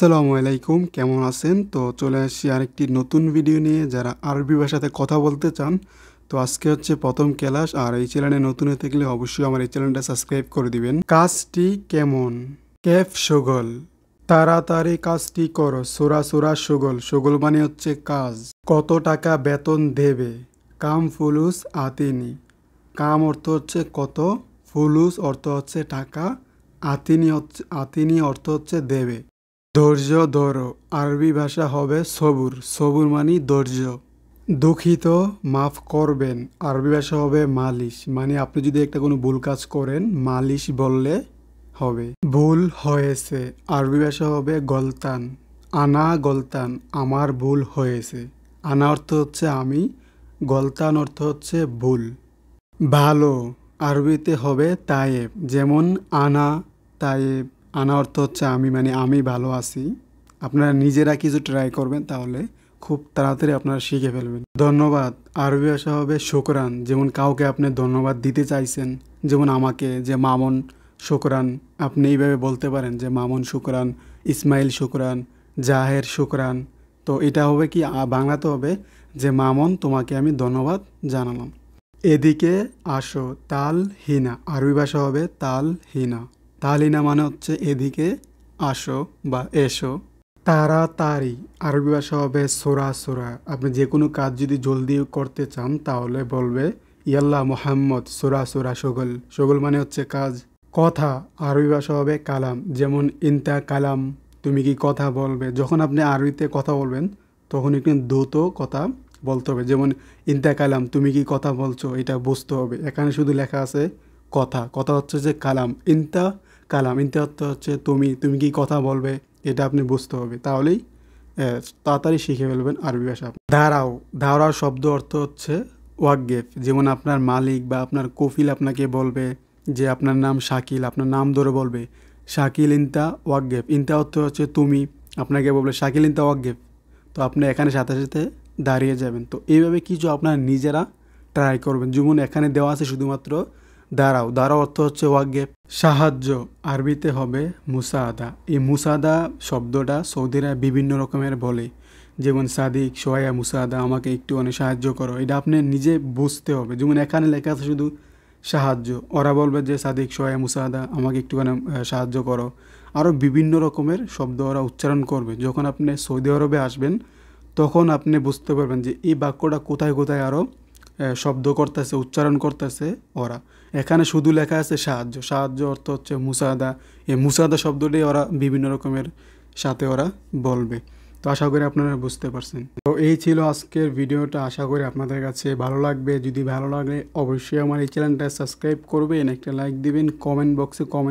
আসসালামু আলাইকুম কেমন আছেন তো চলে আসি আরেকটি নতুন ভিডিও নিয়ে যারা আরবি ভাষাতে কথা বলতে চান তো আজকে হচ্ছে প্রথম ক্লাস আর এই চ্যানেলে নতুন হয়ে থাকলে অবশ্যই আমার এই চ্যানেলটা সাবস্ক্রাইব করে দিবেন কাজটি কেমন ক্যাফ সুগল তাড়াতাড়ি কাজটি করো সোরা সোরা সুগল সুগল মানে হচ্ছে কাজ কত টাকা বেতন দেবে কাম ফুলুস আতিনি কাম অর্থ হচ্ছে কত ফুলুস অর্থ হচ্ছে টাকা আতিনি হচ্ছে আতিনি অর্থ হচ্ছে দেবে ধৈর্য ধরো আরবি ভাষা হবে সবুর সবুর মানে ধৈর্য দুঃখিত মাফ করবেন আরবি ভাষা হবে মালিশ মানে আপনি যদি একটা কোনো ভুল কাজ করেন মালিশ বললে হবে ভুল হয়েছে আরবি ভাষা হবে গলতান আনা গলতান আমার ভুল হয়েছে আনা অর্থ হচ্ছে আমি গলতান অর্থ হচ্ছে ভুল ভালো আরবিতে হবে তায়েব যেমন আনা তায়েব আনা অর্থ হচ্ছে আমি মানে আমি ভালো আছি আপনারা নিজেরা কিছু ট্রাই করবেন তাহলে খুব তাড়াতাড়ি আপনারা শিখে ফেলবেন ধন্যবাদ আরবি ভাষা হবে শোকরান যেমন কাউকে আপনি ধন্যবাদ দিতে চাইছেন যেমন আমাকে যে মামন শুকরান আপনি এইভাবে বলতে পারেন যে মামুন শুকরান ইসমাইল শুকরান জাহের শুকরান তো এটা হবে কি বাংলাতে হবে যে মামন তোমাকে আমি ধন্যবাদ জানালাম এদিকে আসো তাল হিনা আরবি ভাষা হবে তাল হিনা তালিনা মানে হচ্ছে এদিকে আসো বা এসো তারি আরবি ভাষা হবে সোরা সোরা আপনি যে কোনো কাজ যদি জলদি করতে চান তাহলে বলবে ইয়াল্লা মোহাম্মদ সোরা সোরা সগল সগল মানে হচ্ছে কাজ কথা আরবি ভাষা হবে কালাম যেমন ইন্তা কালাম তুমি কি কথা বলবে যখন আপনি আরবিতে কথা বলবেন তখন একটু দ্রুত কথা বলতে হবে যেমন ইন্তা কালাম তুমি কি কথা বলছো এটা বুঝতে হবে এখানে শুধু লেখা আছে কথা কথা হচ্ছে যে কালাম ইন্তা কালাম ইন্তেহাত হচ্ছে তুমি তুমি কি কথা বলবে এটা আপনি বুঝতে হবে তাহলেই তাড়াতাড়ি শিখে ফেলবেন আরবি ভাষা ধারাও ধারাও শব্দ অর্থ হচ্ছে ওয়াকগেফ যেমন আপনার মালিক বা আপনার কফিল আপনাকে বলবে যে আপনার নাম শাকিল আপনার নাম ধরে বলবে শাকিল ইন্তা ওয়াকগেফ ইন্তা অর্থ হচ্ছে তুমি আপনাকে বলবে শাকিল ইন্তা ওয়াকগেফ তো আপনি এখানে সাথে সাথে দাঁড়িয়ে যাবেন তো এইভাবে কিছু আপনার নিজেরা ট্রাই করবেন যেমন এখানে দেওয়া আছে শুধুমাত্র দাঁড়াও দাঁড়াও অর্থ হচ্ছে ওয়াগ্যে সাহায্য আরবিতে হবে মুসাদা এই মুসাদা শব্দটা সৌদিরা বিভিন্ন রকমের বলে যেমন সাদিক সোয়া মুসাদা আমাকে একটু অনেক সাহায্য করো এটা আপনি নিজে বুঝতে হবে যেমন এখানে লেখা আছে শুধু সাহায্য ওরা বলবে যে সাদিক সোয়া মুসাদা আমাকে একটুখানি সাহায্য করো আরও বিভিন্ন রকমের শব্দ ওরা উচ্চারণ করবে যখন আপনি সৌদি আরবে আসবেন তখন আপনি বুঝতে পারবেন যে এই বাক্যটা কোথায় কোথায় আরও শব্দ করতেছে উচ্চারণ করতেছে ওরা এখানে শুধু লেখা আছে সাহায্য সাহায্য অর্থ হচ্ছে মুসাদা এই মুসাদা শব্দটি ওরা বিভিন্ন রকমের সাথে ওরা বলবে তো আশা করি আপনারা বুঝতে পারছেন তো এই ছিল আজকের ভিডিওটা আশা করি আপনাদের কাছে ভালো লাগবে যদি ভালো লাগে অবশ্যই আমার এই চ্যানেলটা সাবস্ক্রাইব করবেন একটা লাইক দিবেন কমেন্ট বক্সে কমেন্ট